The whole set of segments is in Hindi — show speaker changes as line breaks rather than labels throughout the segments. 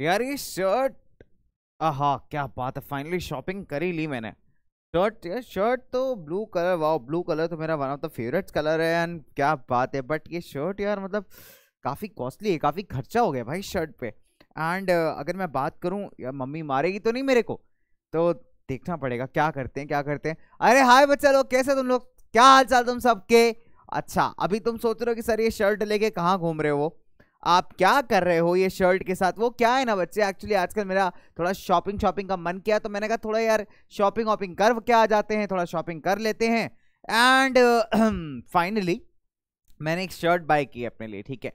यार ये शर्ट हाँ क्या बात है फाइनली शॉपिंग कर ही ली मैंने शर्ट यार शर्ट तो blue colour wow blue colour तो मेरा one of the favourite colour है एंड क्या बात है बट ये शर्ट यार मतलब काफ़ी कॉस्टली है काफ़ी खर्चा हो गया भाई शर्ट पे एंड uh, अगर मैं बात करूँ यार मम्मी मारेगी तो नहीं मेरे को तो देखना पड़ेगा क्या करते हैं क्या करते हैं अरे हाय बच्चा लोग कैसे तुम लोग क्या हाल चाल तुम सबके अच्छा अभी तुम सोच रहे हो कि सर ये शर्ट लेके कहाँ घूम रहे हो आप क्या कर रहे हो ये शर्ट के साथ वो क्या है ना बच्चे एक्चुअली आजकल मेरा थोड़ा शॉपिंग शॉपिंग का मन किया तो मैंने कहा थोड़ा यार शॉपिंग वॉपिंग कर क्या आ जाते हैं थोड़ा शॉपिंग कर लेते हैं एंड फाइनली uh, मैंने एक शर्ट बाय की अपने लिए ठीक है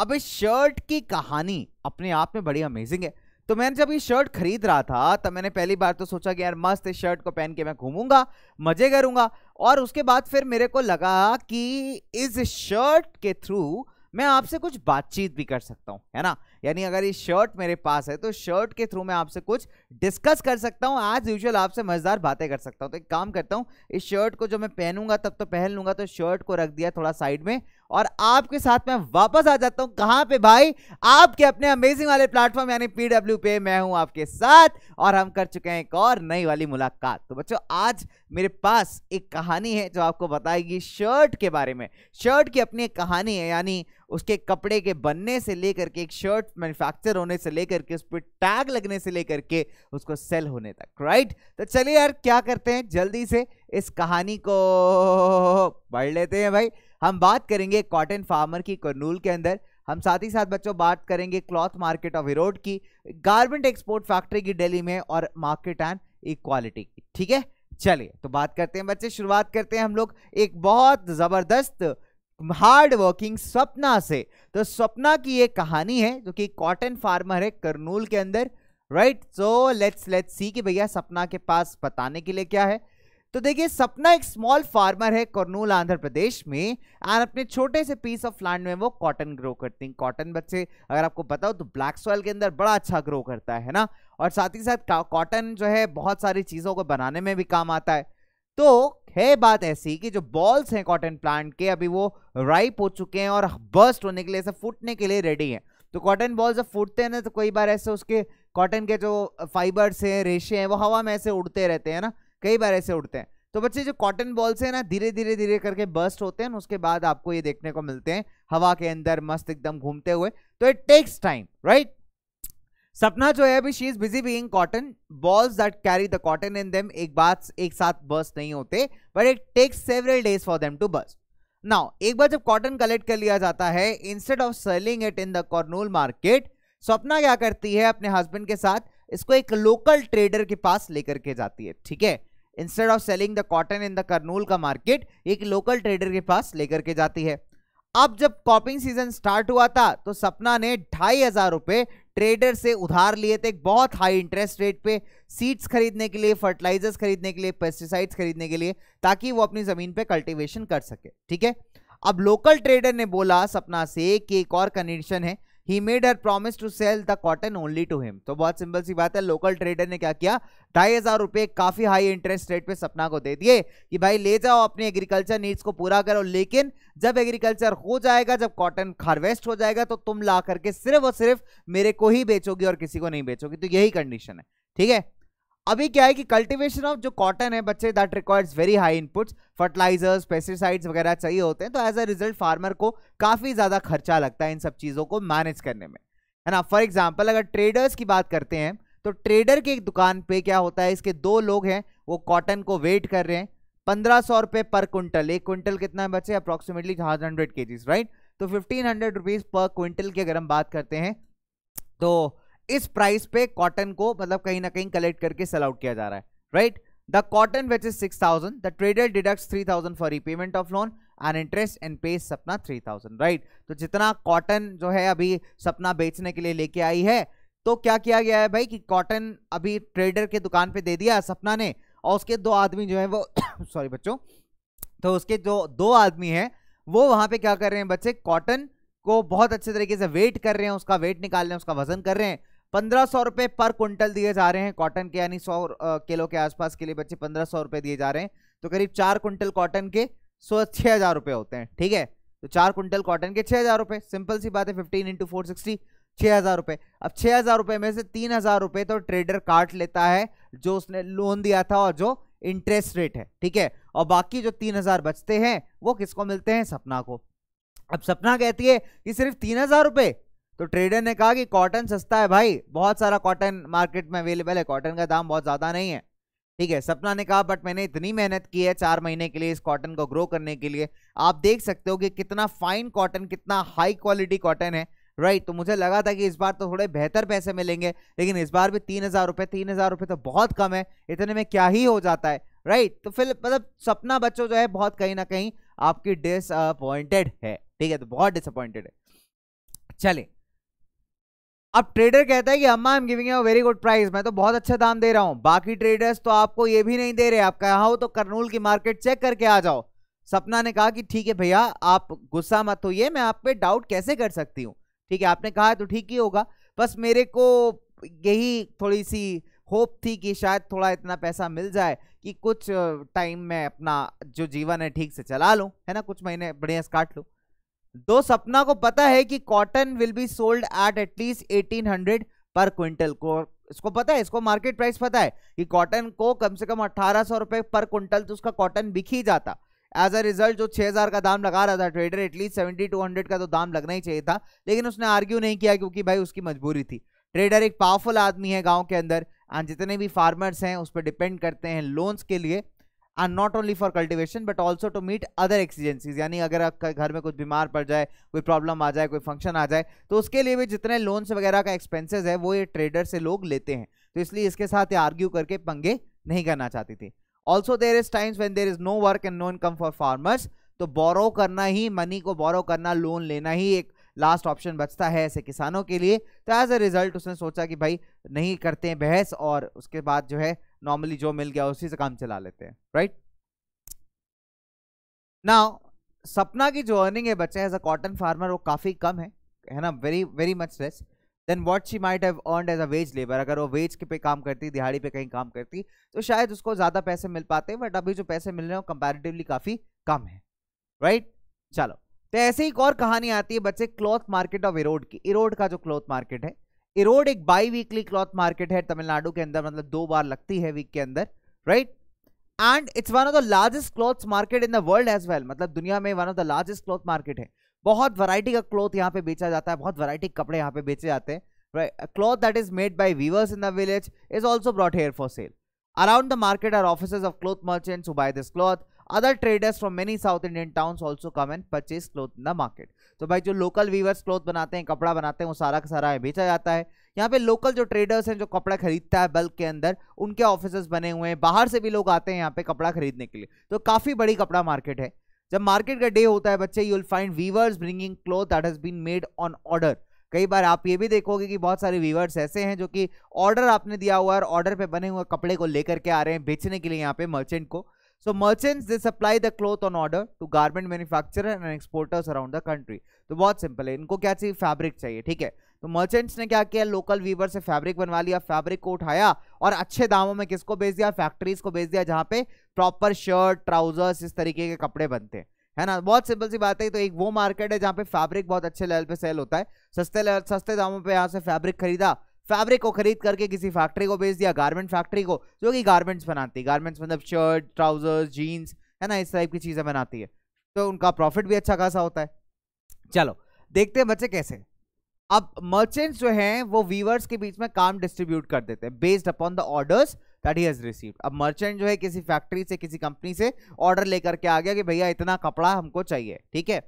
अब इस शर्ट की कहानी अपने आप में बड़ी अमेजिंग है तो मैंने जब ये शर्ट खरीद रहा था तब मैंने पहली बार तो सोचा कि यार मस्त इस शर्ट को पहन के मैं घूमूंगा मजे करूंगा और उसके बाद फिर मेरे को लगा कि इस शर्ट के थ्रू मैं आपसे कुछ बातचीत भी कर सकता हूँ है ना यानी अगर ये शर्ट मेरे पास है तो शर्ट के थ्रू मैं आपसे कुछ डिस्कस कर सकता हूँ एज यूजल आपसे मज़ेदार बातें कर सकता हूँ तो एक काम करता हूँ इस शर्ट को जो मैं पहनूंगा तब तो पहन लूंगा तो शर्ट को रख दिया थोड़ा साइड में और आपके साथ मैं वापस आ जाता हूँ कहाँ पे भाई आपके अपने अमेजिंग वाले प्लेटफॉर्म यानी पीडब्ल्यू पे मैं हूं आपके साथ और हम कर चुके हैं एक और नई वाली मुलाकात तो बच्चों आज मेरे पास एक कहानी है जो आपको बताएगी शर्ट के बारे में शर्ट की अपनी एक कहानी है यानी उसके कपड़े के बनने से लेकर के एक शर्ट मैन्युफैक्चर होने से लेकर के उस पर टैग लगने से लेकर के उसको सेल होने तक राइट तो चलिए यार क्या करते हैं जल्दी से इस कहानी को पढ़ लेते हैं भाई हम बात करेंगे कॉटन फार्मर की कर्नूल के अंदर हम साथ ही साथ बच्चों बात करेंगे क्लॉथ मार्केट ऑफ हिरोड की गारमेंट एक्सपोर्ट फैक्ट्री की दिल्ली में और मार्केट एंड इक्वालिटी की ठीक है चलिए तो बात करते हैं बच्चे शुरुआत करते हैं हम लोग एक बहुत ज़बरदस्त हार्ड वर्किंग सपना से तो सपना की एक कहानी है जो कि कॉटन फार्मर है कर्नूल के अंदर right so let's let's see कि भैया सपना के पास बताने के लिए क्या है तो देखिए सपना एक स्मॉल फार्मर है कर्नूल आंध्र प्रदेश में एंड अपने छोटे से पीस ऑफ लैंड में वो कॉटन ग्रो करती है कॉटन बच्चे अगर आपको बताओ तो ब्लैक सॉइल के अंदर बड़ा अच्छा ग्रो करता है ना और साथ ही साथ कॉटन जो है बहुत सारी चीज़ों को बनाने में भी काम आता है तो है बात ऐसी कि जो बॉल्स हैं कॉटन प्लांट के अभी वो राइप हो चुके हैं और बर्स्ट होने के लिए ऐसे फूटने के लिए रेडी हैं तो कॉटन बॉल जब फूटते हैं ना तो कई बार ऐसे उसके कॉटन के जो फाइबर्स हैं रेशे हैं वो हवा में ऐसे उड़ते रहते हैं ना कई बार ऐसे उड़ते हैं तो बच्चे जो कॉटन बॉल्स हैं ना धीरे धीरे धीरे करके बर्स्ट होते हैं उसके बाद आपको ये देखने को मिलते हैं हवा के अंदर मस्त एकदम घूमते हुए तो इट टेक्स टाइम राइट सपना जो है अभी she is busy being cotton bolls that carry the cotton in them एक बात एक साथ बर्स्ट नहीं होते but it takes several days for them to burst now एक बार जब कॉटन कलेक्ट कर लिया जाता है instead of selling it in the Kurnool market Swapna क्या करती है अपने हस्बैंड के साथ इसको एक लोकल ट्रेडर के पास लेकर के जाती है ठीक है instead of selling the cotton in the Kurnool का मार्केट एक लोकल ट्रेडर के पास लेकर के जाती है अब जब कॉपिंग सीजन स्टार्ट हुआ था तो सपना ने ढाई हजार रुपए ट्रेडर से उधार लिए थे बहुत हाई इंटरेस्ट रेट पे सीड्स खरीदने के लिए फर्टिलाइजर्स खरीदने के लिए पेस्टिसाइड्स खरीदने के लिए ताकि वो अपनी ज़मीन पे कल्टीवेशन कर सके ठीक है अब लोकल ट्रेडर ने बोला सपना से कि एक और कंडीशन है he made her promise to sell the cotton only to him तो बहुत सिंपल सी बात है लोकल ट्रेडर ने क्या किया ढाई हजार रुपए काफी हाई इंटरेस्ट रेट पे सपना को दे दिए कि भाई ले जाओ अपने एग्रीकल्चर नीड्स को पूरा करो लेकिन जब एग्रीकल्चर हो जाएगा जब कॉटन हार्वेस्ट हो जाएगा तो तुम ला करके सिर्फ और सिर्फ मेरे को ही बेचोगी और किसी को नहीं बेचोगी तो यही कंडीशन है ठीक है अभी क्या है कि कल्टीवेशन ऑफ जो कॉटन है बच्चे that requires very high inputs fertilisers pesticides वगैरह चाहिए होते हैं तो एज अ रिजल्ट फार्मर को काफ़ी ज़्यादा खर्चा लगता है इन सब चीज़ों को मैनेज करने में है ना फॉर एग्जाम्पल अगर ट्रेडर्स की बात करते हैं तो ट्रेडर की दुकान पे क्या होता है इसके दो लोग हैं वो कॉटन को वेट कर रहे हैं पंद्रह सौ रुपये पर क्विंटल एक क्विंटल कितना है बच्चे अप्रॉक्सीमेटली हंड्रेड के राइट तो fifteen hundred rupees per quintal की अगर हम बात करते हैं तो इस प्राइस पे कॉटन को मतलब कहीं ना कहीं कलेक्ट करके सेल आउट किया जा रहा है right the cotton which is six thousand the trader deduct three thousand for repayment of loan and interest and pay Sapna three thousand right तो जितना कॉटन जो है अभी सपना बेचने के लिए लेके आई है तो क्या किया गया है भाई कि कॉटन अभी ट्रेडर के दुकान पे दे दिया सपना ने और उसके दो आदमी जो है वो सॉरी बच्चों तो उसके जो दो आदमी हैं वो वहां पे क्या कर रहे हैं बच्चे कॉटन को बहुत अच्छे तरीके से वेट कर रहे हैं उसका वेट निकाल रहे हैं उसका वजन कर रहे हैं पंद्रह सौ रुपये पर क्विंटल दिए जा रहे हैं कॉटन के यानी सौ किलो के आसपास के लिए बच्चे पंद्रह सौ रुपये दिए जा रहे हैं तो करीब चार क्विंटल कॉटन के सौ छः हज़ार रुपये होते हैं ठीक है तो चार क्विंटल कॉटन के छः हज़ार रुपये सिंपल सी बात है फिफ्टीन इंटू फोर सिक्सटी छः हज़ार रुपये अब छः हज़ार रुपये में से तीन हज़ार रुपये तो ट्रेडर काट लेता है जो उसने लोन दिया था और जो इंटरेस्ट रेट है ठीक है और बाकी जो तीन हज़ार बचते हैं वो किसको मिलते हैं सपना को अब सपना कहती है कि सिर्फ तीन हज़ार रुपये तो ट्रेडर ने कहा कि कॉटन सस्ता है भाई बहुत सारा कॉटन मार्केट में अवेलेबल है कॉटन का दाम बहुत ज़्यादा नहीं है ठीक है सपना ने कहा बट मैंने इतनी मेहनत की है चार महीने के लिए इस कॉटन को ग्रो करने के लिए आप देख सकते हो कि कितना फाइन कॉटन कितना हाई क्वालिटी कॉटन है राइट तो मुझे लगा था कि इस बार तो थोड़े बेहतर पैसे मिलेंगे लेकिन इस बार भी तीन हज़ार रुपये तीन हज़ार रुपये तो बहुत कम है इतने में क्या ही हो जाता है राइट तो फिर मतलब सपना बच्चों जो है बहुत कहीं ना कहीं आपकी डिसअपॉइंटेड है ठीक है तो बहुत डिसअपॉइंटेड है चले अब ट्रेडर कहता है कि अम्मा I am giving you very good price मैं तो बहुत अच्छा दाम दे रहा हूँ बाकी ट्रेडर्स तो आपको ये भी नहीं दे रहे आप कहा हो तो करनूल की मार्केट चेक करके आ जाओ सपना ने कहा कि ठीक है भैया आप गुस्सा मत होइए मैं आप पे डाउट कैसे कर सकती हूँ ठीक है आपने कहा तो ठीक ही होगा बस मेरे को यही थोड़ी सी होप थी कि शायद थोड़ा इतना पैसा मिल जाए कि कुछ टाइम में अपना जो जीवन है ठीक से चला लूँ है ना कुछ महीने बढ़िया से काट लूँ दो सपना को पता है कि cotton will be sold at at least eighteen hundred per quintal को इसको पता है इसको मार्केट प्राइस पता है कि कॉटन को कम से कम अट्ठारह सौ रुपए पर क्विंटल तो उसका कॉटन बिक ही जाता एज अ रिजल्ट जो 6000 का दाम लगा रहा था ट्रेडर एटलीस्ट सेवेंटी हंड्रेड का तो दाम लगना ही चाहिए था लेकिन उसने आर्ग्यू नहीं किया क्योंकि भाई उसकी मजबूरी थी ट्रेडर एक पावरफुल आदमी है गांव के अंदर एंड जितने भी फार्मर्स हैं उस पर डिपेंड करते हैं लोन्स के लिए are not only for cultivation but also to meet other exigencies यानी अगर आपका घर में कुछ बीमार पड़ जाए कोई प्रॉब्लम आ जाए कोई फंक्शन आ जाए तो उसके लिए भी जितने लोन्स वगैरह का एक्सपेंसेस है वो ये ट्रेडर से लोग लेते हैं तो इसलिए इसके साथ ये आर्ग्यू करके पंगे नहीं करना चाहती थी also there is times when there is no work and no income for farmers तो बोरो करना ही मनी को बोरो करना लोन लेना ही एक लास्ट ऑप्शन बचता है ऐसे किसानों के लिए तो एज अ रिजल्ट उसने सोचा कि भाई नहीं करते हैं बहस और उसके बाद जो है नॉर्मली जो मिल गया उसी से काम चला लेते हैं राइट नाउ सपना की जो अर्निंग है बच्चे एज अ कॉटन फार्मर वो काफ़ी कम है है ना very very much less than what she might have earned as a wage labour अगर वो वेज के पे काम करती दिहाड़ी पे कहीं काम करती तो शायद उसको ज़्यादा पैसे मिल पाते बट अभी जो पैसे मिल रहे हैं वो कंपेरेटिवली काफ़ी कम है राइट right? चलो तो ऐसे ही एक और कहानी आती है बच्चे क्लॉथ मार्केट ऑफ इरोड की इरोड का जो क्लॉथ मार्केट है इरोड एक बाई वीकली क्लॉथ मार्केट है तमिलनाडु के अंदर मतलब दो बार लगती है वीक के अंदर right and it's one of the largest cloth market in the world as well मतलब दुनिया में one of the largest cloth market है बहुत वैरायटी का क्लॉथ यहाँ पे बेचा जाता है बहुत वैरायटी कपड़े यहाँ पे बेचे जाते हैं cloth that is made by weavers in the village is also brought here for sale around the market are office of cloth merchants buy this cloth other traders from many south Indian town also come and purchase cloth in the market तो भाई जो लोकल वीवर्स क्लोथ बनाते हैं कपड़ा बनाते हैं वो सारा का सारा बेचा जाता है यहाँ पे लोकल जो ट्रेडर्स हैं जो कपड़ा खरीदता है बल्क के अंदर उनके ऑफिस बने हुए हैं बाहर से भी लोग आते हैं यहाँ पे कपड़ा खरीदने के लिए तो काफ़ी बड़ी कपड़ा मार्केट है जब मार्केट का डे होता है बच्चे you will find weavers bringing cloth that has been made on order कई बार आप ये भी देखोगे कि बहुत सारे वीवर्स ऐसे हैं जो कि ऑर्डर आपने दिया हुआ है और ऑर्डर पे बने हुए कपड़े को लेकर के आ रहे हैं बेचने के लिए यहाँ पे मर्चेंट को So merchants they supply the cloth on order to garment manufacturer and exporters around the country. तो बहुत सिंपल है इनको क्या चाहिए फैब्रिक चाहिए ठीक है तो मर्चेंट्स ने क्या किया लोकल वीवर से फैब्रिक बनवा लिया फैब्रिक को उठाया और अच्छे दामों में किसको बेच दिया फैक्ट्रीज को बेच दिया जहां पे प्रॉपर शर्ट ट्राउजर्स इस तरीके के कपड़े बनते हैं है ना बहुत सिंपल सी बात है तो एक वो मार्केट है जहां पे फैब्रिक बहुत अच्छे लेवल पे सेल होता है सस्ते सस्ते दामों पे यहाँ से फैब्रिक खरीदा फैब्रिक को खरीद करके किसी फैक्ट्री को बेच दिया गारमेंट फैक्ट्री को जो कि गारमेंट्स बनाती है गारमेंट्स मतलब शर्ट ट्राउजर्स जीन्स है ना इस टाइप की चीज़ें बनाती है तो उनका प्रॉफिट भी अच्छा खासा होता है चलो देखते हैं बच्चे कैसे अब मर्चेंट्स जो हैं वो वीवर्स के बीच में काम डिस्ट्रीब्यूट कर देते हैं based upon the orders that he has receive अब मर्चेंट जो है किसी फैक्ट्री से किसी कंपनी से ऑर्डर लेकर के आ गया कि भैया इतना कपड़ा हमको चाहिए ठीक है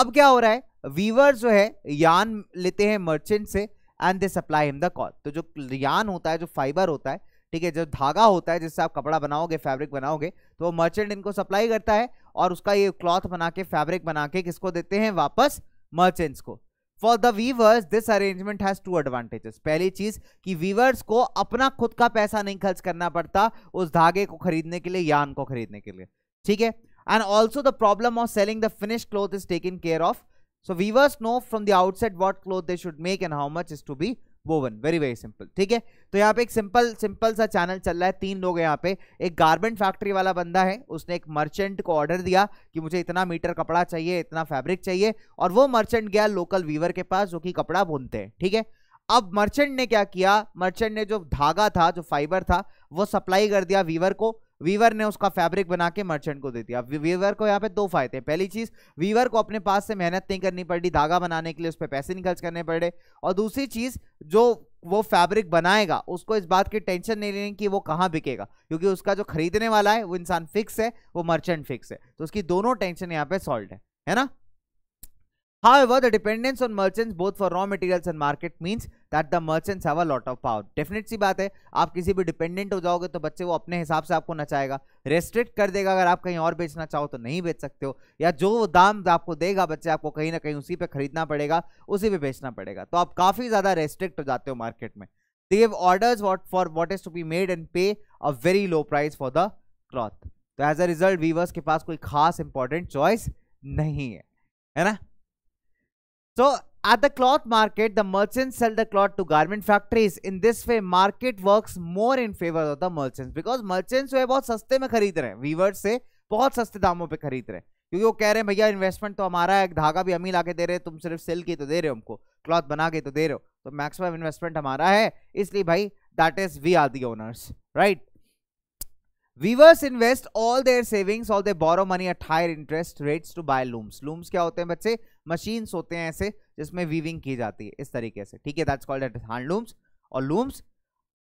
अब क्या हो रहा है वीवर जो है यान लेते हैं मर्चेंट से and they supply him the cloth तो जो रियान होता है जो फाइबर होता है ठीक है जो धागा होता है जिससे आप कपड़ा बनाओगे फैब्रिक बनाओगे तो वो मर्चेंट इनको सप्लाई करता है और उसका ये क्लॉथ बना के फैब्रिक बना के किसको देते हैं वापस मर्चेंट्स को for the weavers this arrangement has two advantages पहली चीज कि वीवर्स को अपना खुद का पैसा नहीं खर्च करना पड़ता उस धागे को खरीदने के लिए यान को खरीदने के लिए ठीक है and also the problem of selling the finish cloth is taking care of so weavers know from the outset what cloth they should make and how much is to be woven very very simple ठीक है तो यहाँ पे एक सिंपल सिंपल सा चैनल चल रहा है तीन लोग यहाँ पे एक गारमेंट फैक्ट्री वाला बंदा है उसने एक मर्चेंट को ऑर्डर दिया कि मुझे इतना मीटर कपड़ा चाहिए इतना फैब्रिक चाहिए और वो मर्चेंट गया लोकल वीवर के पास जो कि कपड़ा बुनते हैं ठीक है अब मर्चेंट ने क्या किया मर्चेंट ने जो धागा था जो फाइबर था वो सप्लाई कर दिया वीवर को वीवर ने उसका फैब्रिक बना के मर्चेंट को दे दिया वीवर को यहाँ पे दो फायदे हैं पहली चीज़ वीवर को अपने पास से मेहनत नहीं करनी पड़ी धागा बनाने के लिए उस पर पैसे नहीं खर्च करने पड़े और दूसरी चीज़ जो वो फैब्रिक बनाएगा उसको इस बात की टेंशन नहीं लेनी कि वो कहाँ बिकेगा क्योंकि उसका जो खरीदने वाला है वो इंसान फिक्स है वो मर्चेंट फिक्स है तो उसकी दोनों टेंशन यहाँ पे सॉल्व है है ना However, the dependence on merchants both for raw materials and market means that the merchants have a lot of power. Definitely सी बात है आप किसी भी dependent हो जाओगे तो बच्चे वो अपने हिसाब से आपको नचाएगा Restrict कर देगा अगर आप कहीं और बेचना चाहो तो नहीं बेच सकते हो या जो दाम आपको देगा बच्चे आपको कहीं ना कहीं उसी पर खरीदना पड़ेगा उसी पर बेचना पड़ेगा तो आप काफ़ी ज़्यादा रेस्ट्रिक्ट हो जाते हो मार्केट में they order what for what is to be made and pay a very low price for the cloth तो एज अ रिजल्ट वीवर्स के पास कोई खास इंपॉर्टेंट चॉइस नहीं है है ना So at the cloth market, the merchants sell the cloth to garment factories. In this way, market works more in favor of the merchants because merchants जो बहुत सस्ते में खरीद रहे हैं वीवर्स से बहुत सस्ते दामों पर खरीद रहे हैं क्योंकि वो कह रहे हैं भैया इन्वेस्टमेंट तो हमारा है धागा भी अमी ला के दे रहे हैं तुम सिर्फ सेल की तो दे रहे हो हमको क्लॉथ बना के तो दे रहे हो तो मैक्सिमम इन्वेस्टमेंट हमारा है इसलिए भाई that is we are the owners right weavers invest all their savings all they borrow money at higher interest rates to buy looms looms क्या होते हैं बच्चे मशीन्स होते हैं ऐसे जिसमें वीविंग की जाती है इस तरीके से ठीक है दैट्स कॉल्ड एट हैंड और लूम्स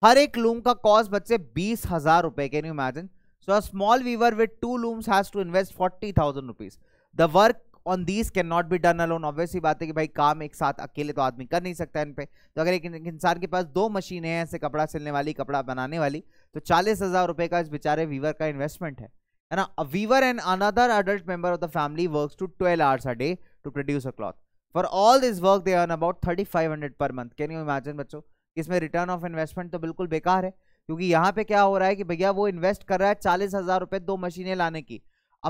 हर एक लूम का कॉस्ट बच्चे बीस हजार रुपए can you imagine so a small weaver with two looms has to invest forty thousand rupees the work on these can not be done alone obviously बात है कि भाई काम एक साथ अकेले तो आदमी कर नहीं सकता इन पे तो अगर एक इंसान के पास दो मशीनें हैं ऐसे कपड़ा सिलने वाली कपड़ा बनाने वाली तो चालीस हज़ार रुपये का इस बेचारे वीवर का इन्वेस्टमेंट है है ना weaver and another adult member of the family work to twelve hours a day a cloth for all this work they earn about thirty five hundred per month can you imagine बच्चों इसमें रिटर्न ऑफ इन्वेस्टमेंट तो बिल्कुल बेकार है क्योंकि यहाँ पे क्या हो रहा है कि भैया वो इन्वेस्ट कर रहा है चालीस हजार रुपये दो मशीनें लाने की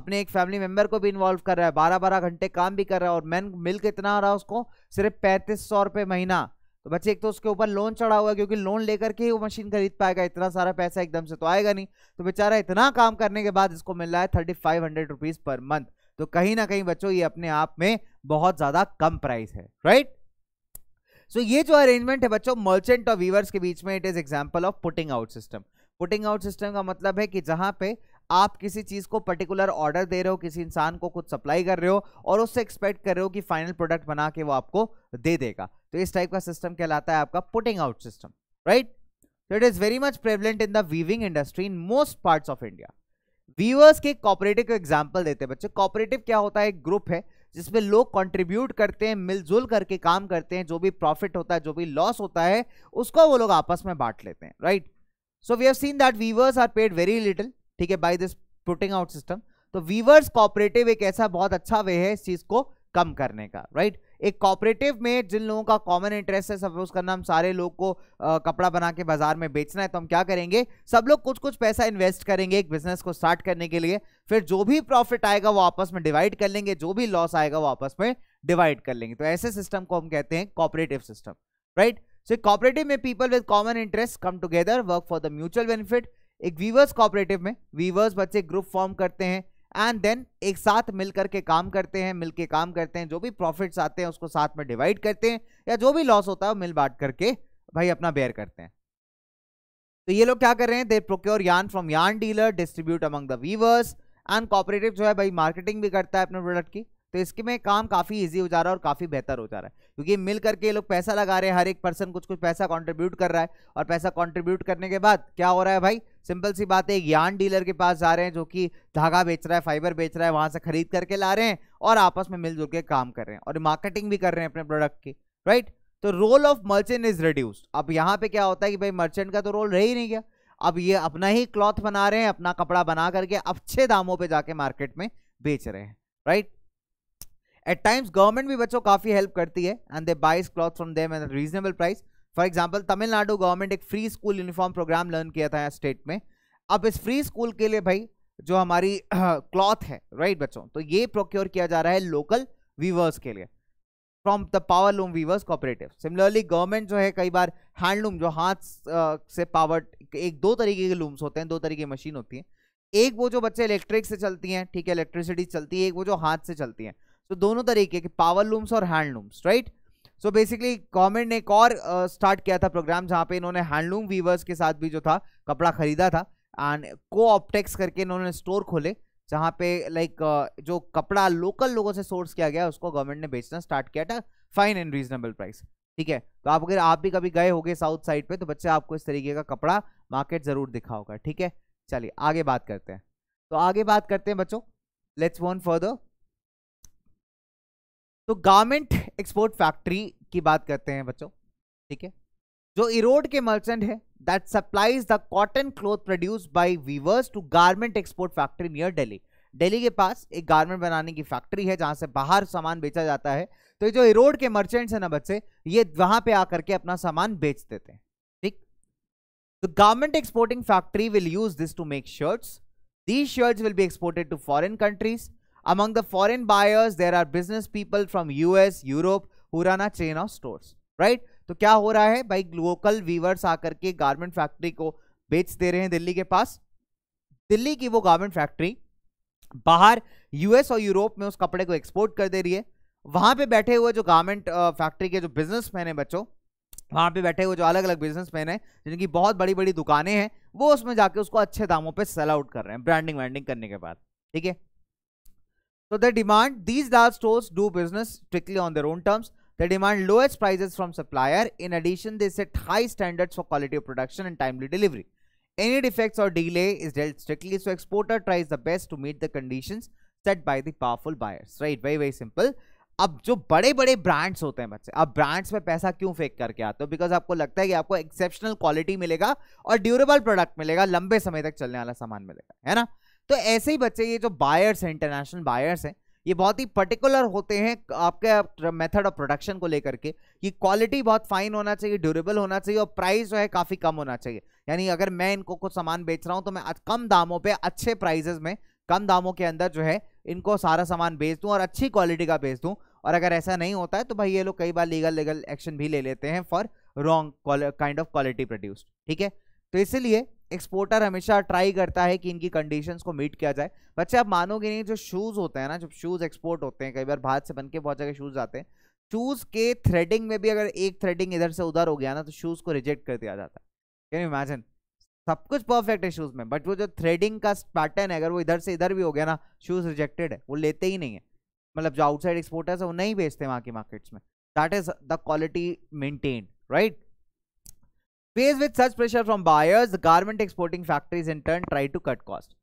अपने एक फैमिली मेंबर को भी इन्वॉल्व कर रहा है बारह बारह घंटे काम भी कर रहा है और मैन मिल कितना आ रहा है उसको सिर्फ पैंतीस सौ रुपये महीना तो बच्चे एक तो उसके ऊपर लोन चढ़ा हुआ है क्योंकि लोन लेकर के ही वो मशीन खरीद पाएगा इतना सारा पैसा एकदम से तो आएगा नहीं तो बेचारा इतना काम करने के बाद इसको मिल रहा है thirty five hundred rupees per month तो कहीं ना कहीं बच्चों ये अपने आप में बहुत ज्यादा कम प्राइस है राइट right? सो so, ये जो अरेंजमेंट है बच्चों मर्चेंट और वीवर्स के बीच में it is example of putting out system putting out system का मतलब है कि जहां पे आप किसी चीज़ को पर्टिकुलर ऑर्डर दे रहे हो किसी इंसान को कुछ सप्लाई कर रहे हो और उससे एक्सपेक्ट कर रहे हो कि फाइनल प्रोडक्ट बना के वो आपको दे देगा तो इस टाइप का सिस्टम कहलाता है आपका putting out system right so it is very much prevalent in the weaving industry in most parts of India weavers के कॉपरेटिव को एग्जाम्पल देते हैं बच्चों कॉपरेटिव क्या होता है एक ग्रुप है जिसमें लोग कंट्रीब्यूट करते हैं मिलजुल करके काम करते हैं जो भी प्रॉफिट होता है जो भी लॉस होता है उसको वो लोग आपस में बांट लेते हैं right so we have seen that weavers are paid very little ठीक है by this putting out system तो वीवर्स कॉपरेटिव एक ऐसा बहुत अच्छा वे है इस चीज को कम करने का राइट right? एक कॉपरेटिव में जिन लोगों का कॉमन इंटरेस्ट है सपोज करना हम सारे लोग को आ, कपड़ा बना के बाजार में बेचना है तो हम क्या करेंगे सब लोग कुछ कुछ पैसा इन्वेस्ट करेंगे एक बिजनेस को स्टार्ट करने के लिए फिर जो भी प्रॉफिट आएगा वो आपस में डिवाइड कर लेंगे जो भी लॉस आएगा वो आपस में डिवाइड कर लेंगे तो ऐसे सिस्टम को हम कहते हैं cooperative system right so cooperative में people with common interest come together work for the mutual benefit एक वीवर्स कॉपरेटिव में वीवर्स बच्चे ग्रुप फॉर्म करते हैं एंड देन एक साथ मिल करके काम करते हैं मिल के काम करते हैं जो भी प्रॉफिट्स आते हैं उसको साथ में डिवाइड करते हैं या जो भी लॉस होता है वो मिल बांट करके भाई अपना बेयर करते हैं तो ये लोग क्या कर रहे हैं they procure yarn from yarn dealer distribute among the weavers and cooperative जो है भाई मार्केटिंग भी करता है अपने प्रोडक्ट की तो इसके में काम काफ़ी इजी हो जा रहा है और काफ़ी बेहतर हो जा रहा है क्योंकि मिल करके ये लोग पैसा लगा रहे हैं हर एक पर्सन कुछ कुछ पैसा कंट्रीब्यूट कर रहा है और पैसा कंट्रीब्यूट करने के बाद क्या हो रहा है भाई सिंपल सी बात है यान डीलर के पास जा रहे हैं जो कि धागा बेच रहा है फाइबर बेच रहा है वहां से खरीद करके ला रहे हैं और आपस में मिलजुल के काम कर रहे हैं और मार्केटिंग भी कर रहे हैं अपने प्रोडक्ट की राइट तो role of merchant is reduced अब यहाँ पे क्या होता है कि भाई मर्चेंट का तो रोल रह ही नहीं गया अब ये अपना ही क्लॉथ बना रहे हैं अपना कपड़ा बना करके अच्छे दामों पर जाके मार्केट में बेच रहे हैं राइट एट टाइम्स गवर्नमेंट भी बच्चों काफ़ी हेल्प करती है and they buys cloth from them at reasonable price for example Tamil Nadu government एक फ्री स्कूल यूनिफॉर्म प्रोग्राम लर्न किया था स्टेट में अब इस फ्री स्कूल के लिए भाई जो हमारी क्लॉथ है राइट बच्चों तो ये प्रोक्योर किया जा रहा है लोकल वीवर्स के लिए from the power loom weavers cooperative similarly government जो है कई बार हैंडलूम जो हाथ से पावर एक दो तरीके के लूम्स होते हैं दो तरीके की मशीन होती है एक वो जो बच्चे इलेक्ट्रिक से चलती हैं ठीक है इलेक्ट्रिसिटी चलती है एक वो जो हाथ से चलती हैं तो दोनों तरीके के पावर लूम्स और handlooms right so basically government ने एक और स्टार्ट uh, किया था प्रोग्राम जहाँ पे इन्होंने हैंडलूम वीवर्स के साथ भी जो था कपड़ा खरीदा था एंड को ऑप्टेक्स करके इन्होंने स्टोर खोले जहाँ पे लाइक like, uh, जो कपड़ा लोकल लोगों से सोर्स किया गया उसको गवर्नमेंट ने बेचना स्टार्ट किया था फाइन एंड रीजनेबल प्राइस ठीक है तो आप अगर आप भी कभी गए होगे साउथ साइड पे तो बच्चे आपको इस तरीके का कपड़ा मार्केट ज़रूर दिखा होगा ठीक है चलिए आगे बात करते हैं तो आगे बात करते हैं बच्चों लेट्स वन फर्दर तो गारमेंट एक्सपोर्ट फैक्ट्री की बात करते हैं बच्चों ठीक है जो इरोड के मर्चेंट है that supplies the cotton cloth produce by weavers to garment export factory near Delhi Delhi के पास एक गारमेंट बनाने की फैक्ट्री है जहां से बाहर सामान बेचा जाता है तो ये जो इरोड के मर्चेंट्स है ना बच्चे ये वहां पे आकर के अपना सामान बेच देते हैं ठीक the garment exporting factory will use this to make shirts these shirts will be exported to foreign countries Among the foreign buyers, there are business people from US, Europe who run a chain of stores, right? तो क्या हो रहा है भाई लोकल वीवर्स आकर के गार्मेंट फैक्ट्री को बेच दे रहे हैं दिल्ली के पास दिल्ली की वो गार्मेंट फैक्ट्री बाहर यूएस और यूरोप में उस कपड़े को एक्सपोर्ट कर दे रही है वहां पे बैठे हुए जो गार्मेंट फैक्ट्री के जो बिजनेसमैन है बच्चों वहां पे बैठे हुए जो अलग अलग बिजनेसमैन है जिनकी बहुत बड़ी बड़ी दुकानें हैं वो उसमें जाके उसको अच्छे दामों पर सेल आउट कर रहे हैं ब्रांडिंग वैंडिंग करने के बाद ठीक है So they demand these large stores do business strictly on their own terms. They demand lowest prices from supplier. In addition, they set high standards for quality of production and timely delivery. Any defects or delay is dealt strictly, so exporter tries the best to meet the conditions set by the powerful buyers. Right? Very very simple. अब जो बड़े बड़े ब्रांड्स होते हैं बच्चे अब ब्रांड्स में पैसा क्यों फेंक करके आते हो बिकॉज आपको लगता है कि आपको एक्सेप्शनल क्वालिटी मिलेगा और ड्यूरेबल प्रोडक्ट मिलेगा लंबे समय तक चलने वाला सामान मिलेगा है ना तो ऐसे ही बच्चे ये जो बायर्स हैं इंटरनेशनल बायर्स हैं ये बहुत ही पर्टिकुलर होते हैं आपके मेथड ऑफ प्रोडक्शन को लेकर के कि क्वालिटी बहुत फाइन होना चाहिए ड्यूरेबल होना चाहिए और प्राइस जो है काफ़ी कम होना चाहिए यानी अगर मैं इनको कुछ सामान बेच रहा हूँ तो मैं कम दामों पर अच्छे प्राइजेज में कम दामों के अंदर जो है इनको सारा सामान बेच दूँ और अच्छी क्वालिटी का बेच दूँ और अगर ऐसा नहीं होता है तो भाई ये लोग कई बार लीगल लीगल एक्शन भी ले लेते हैं for wrong kind of quality produce ठीक है तो इसीलिए एक्सपोर्टर हमेशा ट्राई करता है कि इनकी कंडीशंस को मीट किया जाए बच्चे आप मानोगे नहीं जो शूज़ होते हैं ना जब शूज़ एक्सपोर्ट होते हैं कई बार भारत से बन के बहुत जगह शूज़ आते हैं शूज़ के थ्रेडिंग में भी अगर एक थ्रेडिंग इधर से उधर हो गया ना तो शूज़ को रिजेक्ट कर दिया जाता है कैन इमेजिन सब कुछ परफेक्ट है शूज़ में बट वो जो थ्रेडिंग का पैटर्न है अगर वो इधर से इधर भी हो गया ना शूज़ रिजेक्टेड है वो लेते ही नहीं है मतलब जो आउटसाइड एक्सपोर्टर्स है वो नहीं बेचते वहाँ की मार्केट्स में that is the quality maintained right Faced with such pressure from buyers, the garment exporting factories in turn try to cut costs.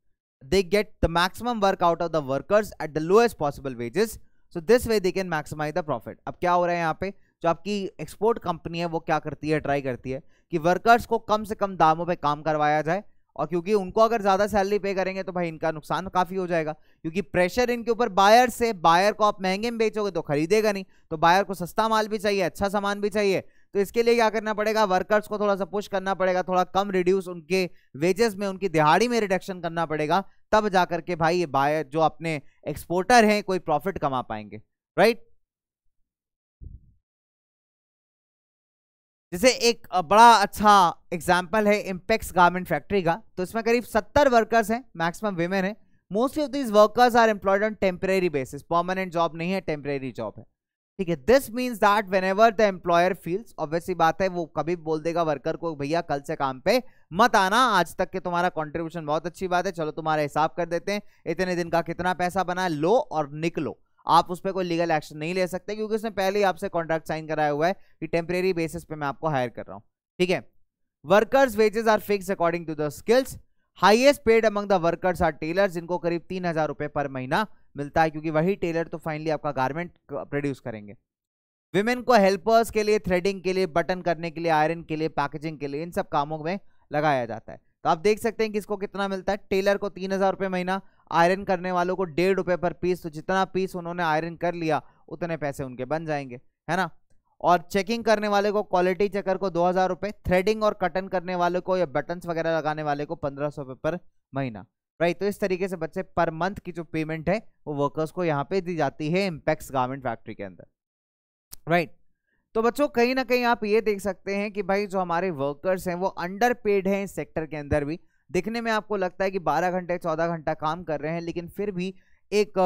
They get the maximum work out of the workers at the lowest possible wages. So this way they can maximize the profit. अब क्या हो रहा है यहाँ पे जो आपकी एक्सपोर्ट कंपनी है वो क्या करती है ट्राई करती है कि वर्कर्स को कम से कम दामों पे काम करवाया जाए और क्योंकि उनको अगर ज़्यादा सैलरी पे करेंगे तो भाई इनका नुकसान काफ़ी हो जाएगा क्योंकि प्रेशर इनके ऊपर बायर से बायर को आप महंगे में बेचोगे तो खरीदेगा नहीं तो बायर को सस्ता माल भी चाहिए अच्छा सामान भी चाहिए तो इसके लिए क्या करना पड़ेगा वर्कर्स को थोड़ा सा पुश करना पड़ेगा थोड़ा कम रिड्यूस उनके वेजेस में उनकी दिहाड़ी में रिडक्शन करना पड़ेगा तब जाकर के भाई ये बाय जो अपने एक्सपोर्टर हैं कोई प्रॉफिट कमा पाएंगे राइट जैसे एक बड़ा अच्छा एग्जाम्पल है इम्पेक्स गार्मेंट फैक्ट्री का तो इसमें करीब सत्तर वर्कर्स हैं मैक्सिमम वेमेन है mostly of these workers are employed on temporary basis permanent job नहीं है टेम्परेरी जॉब है ठीक है this means that whenever the employer feels obviously बात है वो कभी बोल देगा वर्कर को भैया कल से काम पे मत आना आज तक के तुम्हारा कॉन्ट्रीब्यूशन बहुत अच्छी बात है चलो तुम्हारा हिसाब कर देते हैं इतने दिन का कितना पैसा बना लो और निकलो आप उस पर कोई लीगल एक्शन नहीं ले सकते क्योंकि उसने पहले ही आपसे कॉन्ट्रैक्ट साइन कराया हुआ है कि टेम्परेरी बेसिस पे मैं आपको हायर कर रहा हूँ ठीक है workers wages are fix according to the skills highest paid among the workers are tailor जिनको करीब तीन हजार रुपए पर महीना मिलता है क्योंकि वही टेलर तो फाइनली आपका गारमेंट प्रोड्यूस करेंगे विमेन को हेल्पर्स के लिए थ्रेडिंग के लिए बटन करने के लिए आयरन के लिए पैकेजिंग के लिए इन सब कामों में लगाया जाता है तो आप देख सकते हैं कि इसको कितना मिलता है टेलर को तीन हज़ार रुपये महीना आयरन करने वालों को डेढ़ रुपये पर पीस तो जितना पीस उन्होंने आयरन कर लिया उतने पैसे उनके बन जाएंगे है ना और चेकिंग करने वाले को क्वालिटी चेकर को दो हज़ार रुपये थ्रेडिंग और कटन करने वाले को या बटन्स वगैरह लगाने वाले को पंद्रह सौ रुपये पर महीना राइट तो इस तरीके से बच्चे पर मंथ की जो पेमेंट है वो वर्कर्स को यहाँ पे दी जाती है इम्पैक्स गारमेंट फैक्ट्री के अंदर राइट तो बच्चों कहीं ना कहीं आप ये देख सकते हैं कि भाई जो हमारे वर्कर्स हैं वो अंडर पेड हैं इस सेक्टर के अंदर भी दिखने में आपको लगता है कि 12 घंटे 14 घंटा काम कर रहे हैं लेकिन फिर भी एक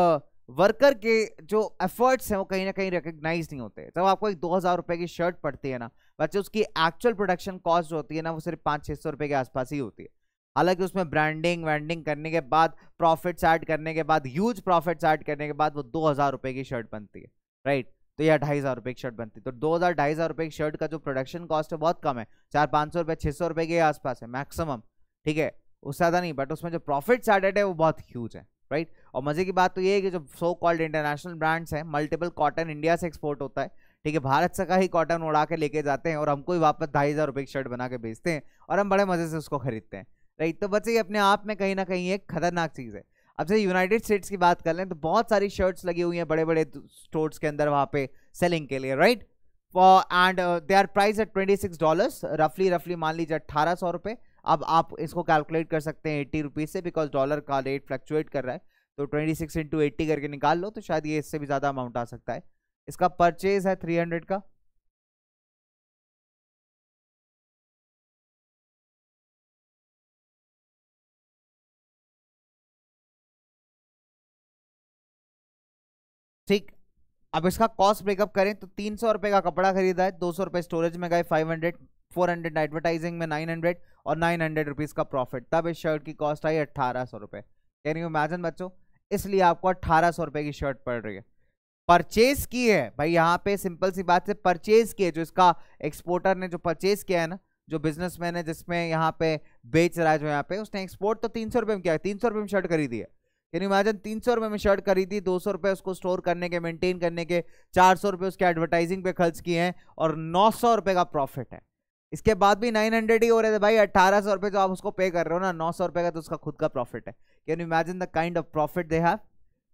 वर्कर के जो एफर्ट्स हैं वो कहीं ना कहीं रिकग्नाइज नहीं होते जब तो आपको एक दो हज़ार रुपये की शर्ट पड़ती है ना बच्चे उसकी एक्चुअल प्रोडक्शन कॉस्ट जो होती है ना वो सिर्फ पाँच छः सौ रुपये के आसपास ही होती है हालांकि उसमें ब्रांडिंग वैंडिंग करने के बाद प्रॉफिट्स ऐड करने के बाद ह्यूज प्रॉफिट्स ऐड करने के बाद वो दो हज़ार रुपये की शर्ट बनती है राइट तो यह ढाई हज़ार रुपये की शर्ट बनती है तो दो हज़ार ढाई हज़ार रुपये की शर्ट का जो प्रोडक्शन कॉस्ट है बहुत कम है चार पाँच सौ रुपये छः सौ रुपये के आसपास है मैक्सिमम ठीक है उससे ज़्यादा नहीं बट उसमें जो प्रॉफिट्स एडेड है वो बहुत ह्यूज है राइट और मज़े की बात तो ये है कि जो सो कॉल्ड इंटरनेशनल ब्रांड्स हैं मल्टीपल कॉटन इंडिया से एक्सपोर्ट होता है ठीक है भारत से का ही कॉटन उड़ा के लेके जाते हैं और हमको ही वापस ढाई हज़ार रुपये की शर्ट बना के बेचते हैं और हम बड़े मज़े से उसको खरीदते हैं राइट तो बस ये अपने आप में कहीं ना कहीं एक खतरनाक चीज़ है अब से यूनाइटेड स्टेट्स की बात कर लें तो बहुत सारी शर्ट्स लगी हुई हैं बड़े बड़े स्टोर्स के अंदर वहाँ पे सेलिंग के लिए right and they are price at twenty six dollars रफली रफली मान लीजिए अट्ठारह सौ रुपये अब आप इसको कैलकुलेट कर सकते हैं एट्टी रुपीज़ से बिकॉज डॉलर का रेट फ्लक्चुएट कर रहा है तो ट्वेंटी सिक्स इंटू एट्टी करके निकाल लो तो शायद ये इससे भी ज़्यादा अमाउंट आ सकता है इसका परचेज है थ्री हंड्रेड का ठीक अब इसका कॉस्ट ब्रेकअप करें तो तीन सौ रुपये का कपड़ा खरीदा है दो सौ रुपये स्टोरेज में गए five hundred four hundred advertising में नाइन हंड्रेड और नाइन हंड्रेड रुपीज़ का प्रॉफिट तब इस शर्ट की कॉस्ट आई अट्ठारह सौ रुपये कैन यू इमेजन बच्चों इसलिए आपको अट्ठारह सौ रुपये की शर्ट पड़ रही है परचेज की है भाई यहाँ पे सिंपल सी बात से परचेज की है जो इसका एक्सपोर्टर ने जो परचेज किया है ना जो बिजनेसमैन है जिसमें यहाँ पे बेच रहा है जो यहाँ पे उसने एक्सपोर्ट तो तीन सौ रुपये में किया है तीन सौ रुपये में शर्ट खरीदी है कैन इमेजिन तीन सौ रुपये में शर्ट खरीदी दो सौ रुपये उसको स्टोर करने के मेंटेन करने के चार सौ रुपये उसके एडवर्टाइजिंग पे खर्च किए हैं और नौ सौ रुपये का प्रॉफिट है इसके बाद भी नाइन हंड्रेड ही हो रहे थे भाई अट्ठारह सौ रुपये जो आप उसको पे कर रहे हो ना नौ सौ रुपये का तो उसका खुद का प्रॉफिट है can imagine the kind of profit they have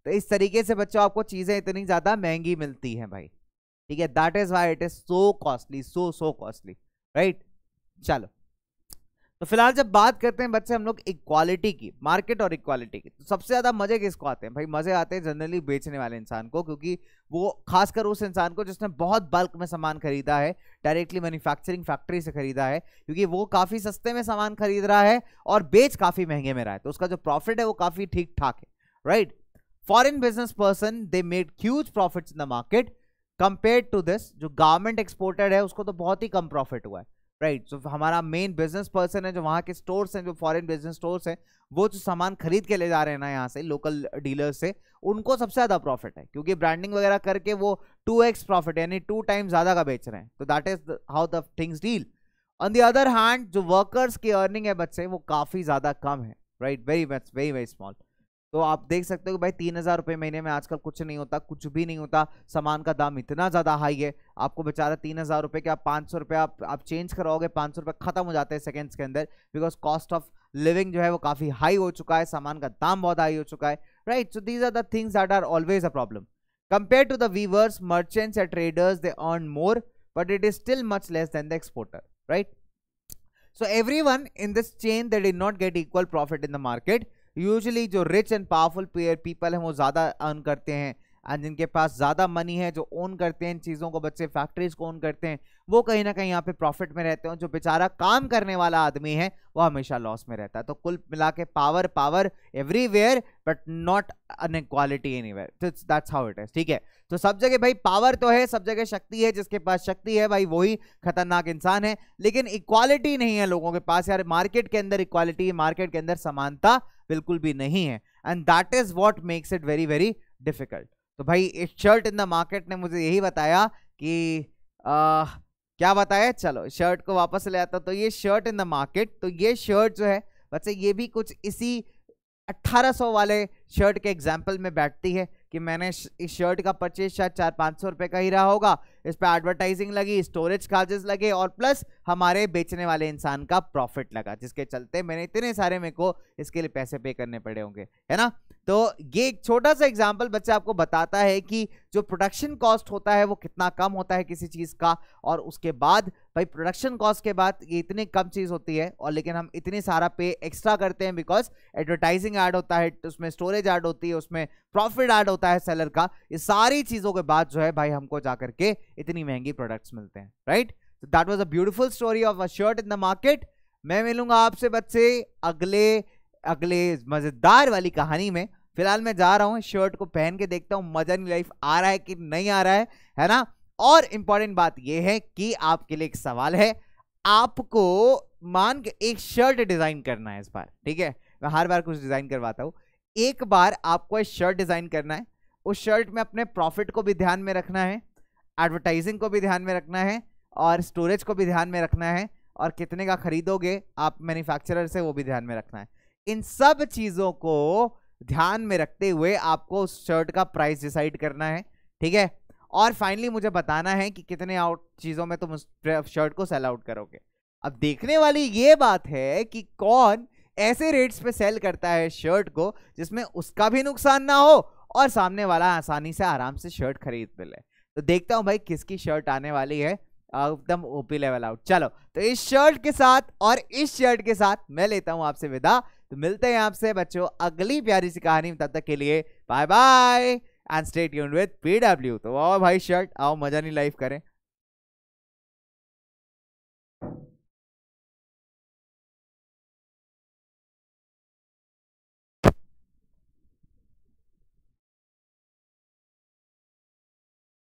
तो इस तरीके से बच्चों आपको चीज़ें इतनी ज़्यादा महंगी मिलती हैं भाई ठीक है that is why it is so costly so so costly right चलो तो फिलहाल जब बात करते हैं बच्चे हम लोग इक्वालिटी की मार्केट और इक्वालिटी की तो सबसे ज़्यादा मज़े किसको आते हैं भाई मज़े आते हैं जनरली बेचने वाले इंसान को क्योंकि वो खासकर उस इंसान को जिसने बहुत बल्क में सामान खरीदा है डायरेक्टली मैन्युफैक्चरिंग फैक्ट्री से खरीदा है क्योंकि वो काफ़ी सस्ते में सामान खरीद रहा है और बेच काफ़ी महंगे में रहा है तो उसका जो प्रॉफिट है वो काफ़ी ठीक ठाक है right foreign business person they made huge profit in the market compare to this जो गारमेंट एक्सपोर्टेड है उसको तो बहुत ही कम प्रॉफिट हुआ है राइट right, जो so हमारा मेन बिजनेस पर्सन है जो वहाँ के स्टोर्स हैं जो फॉरेन बिजनेस स्टोर्स हैं वो जो सामान खरीद के ले जा रहे हैं ना यहाँ से लोकल डीलर्स से उनको सबसे ज़्यादा प्रॉफिट है क्योंकि ब्रांडिंग वगैरह करके वो टू एक्स प्रॉफिट यानी टू टाइम ज़्यादा का बेच रहे हैं तो that is how the things deal on the other hand जो वर्कर्स की अर्निंग है बच्चे वो काफ़ी ज़्यादा कम है right very much very very small तो आप देख सकते हो कि भाई तीन हज़ार रुपये महीने में आजकल कुछ नहीं होता कुछ भी नहीं होता सामान का दाम इतना ज़्यादा हाई है आपको बेचारा तीन हज़ार रुपये के आप पाँच सौ रुपये आप आप चेंज कराओगे पाँच सौ रुपये खत्म हो जाते हैं सेकेंड्स के अंदर बिकॉज कॉस्ट ऑफ लिविंग जो है वो काफ़ी हाई हो चुका है सामान का दाम बहुत हाई हो चुका है right so these are the things that are always a problem compare to the weavers merchants and traders they earn more but it is still much less than the exporter right so every in this chain they did not get equal profit in the market usually जो रिच एंड पावरफुल पीपल हैं वो ज़्यादा अर्न करते हैं एंड जिनके पास ज़्यादा मनी है जो ओन करते हैं इन चीज़ों को बच्चे फैक्ट्रीज को ओन करते हैं वो कहीं ना कहीं यहाँ पे प्रॉफिट में रहते हैं जो बेचारा काम करने वाला आदमी है वो हमेशा लॉस में रहता है तो कुल मिला के power power everywhere but not an equality anywhere that's how it is ठीक है तो सब जगह भाई पावर तो है सब जगह शक्ति है जिसके पास शक्ति है भाई वही खतरनाक इंसान है लेकिन इक्वालिटी नहीं है लोगों के पास यार मार्केट के अंदर इक्वालिटी मार्केट के अंदर समानता बिल्कुल भी नहीं है and that is what makes it very very difficult तो भाई इस शर्ट इन द मार्केट ने मुझे यही बताया कि आ, क्या बताया चलो शर्ट को वापस ले आता तो ये शर्ट इन द मार्केट तो ये शर्ट जो है बच्चे ये भी कुछ इसी 1800 वाले शर्ट के एग्जाम्पल में बैठती है कि मैंने इस शर्ट का परचेज शायद चार पाँच सौ रुपये का ही रहा होगा इस पर एडवर्टाइजिंग लगी स्टोरेज चार्जेस लगे और प्लस हमारे बेचने वाले इंसान का प्रॉफिट लगा जिसके चलते मैंने इतने सारे मेरे को इसके लिए पैसे पे करने पड़े होंगे है ना तो ये एक छोटा सा एग्जाम्पल बच्चा आपको बताता है कि जो प्रोडक्शन कॉस्ट होता है वो कितना कम होता है किसी चीज़ का और उसके बाद भाई प्रोडक्शन कॉस्ट के बाद ये इतनी कम चीज़ होती है और लेकिन हम इतनी सारा पे एक्स्ट्रा करते हैं बिकॉज एडवर्टाइजिंग ऐड होता है उसमें स्टोरेज ऐड होती है उसमें प्रॉफिट ऐड होता है सेलर का ये सारी चीज़ों के बाद जो है भाई हमको जा करके इतनी महंगी प्रोडक्ट्स मिलते हैं राइट तो that was a beautiful story of a shirt in the market मैं मिलूंगा आपसे बच्चे अगले अगले मज़ेदार वाली कहानी में फिलहाल मैं जा रहा हूँ शर्ट को पहन के देखता हूँ मजा नहीं लाइफ आ रहा है कि नहीं आ रहा है है ना और इम्पॉर्टेंट बात यह है कि आपके लिए एक सवाल है आपको मान के एक शर्ट डिज़ाइन करना है इस बार ठीक है मैं हर बार कुछ डिज़ाइन करवाता हूँ एक बार आपको एक शर्ट डिज़ाइन करना है उस शर्ट में अपने प्रॉफिट को भी ध्यान में रखना है एडवर्टाइजिंग को भी ध्यान में रखना है और स्टोरेज को भी ध्यान में रखना है और कितने का खरीदोगे आप मैन्युफैक्चरर से वो भी ध्यान में रखना है इन सब चीज़ों को ध्यान में रखते हुए आपको उस शर्ट का प्राइस डिसाइड करना है ठीक है और फाइनली मुझे बताना है कि कितने आउट चीज़ों में तुम उस शर्ट को सेल आउट करोगे अब देखने वाली ये बात है कि कौन ऐसे रेट्स पे सेल करता है शर्ट को जिसमें उसका भी नुकसान ना हो और सामने वाला आसानी से आराम से शर्ट खरीद ले तो देखता हूँ भाई किसकी शर्ट आने वाली है एकदम ओपी लेवल आउट चलो तो इस शर्ट के साथ और इस शर्ट के साथ मैं लेता हूँ आपसे विदा तो मिलते हैं आपसे बच्चों अगली प्यारी सी कहानी तब तक के लिए बाय बाय एंड स्टेट यून विद पी डब्ल्यू तो आओ भाई शर्ट आओ मजा नहीं लाइफ करें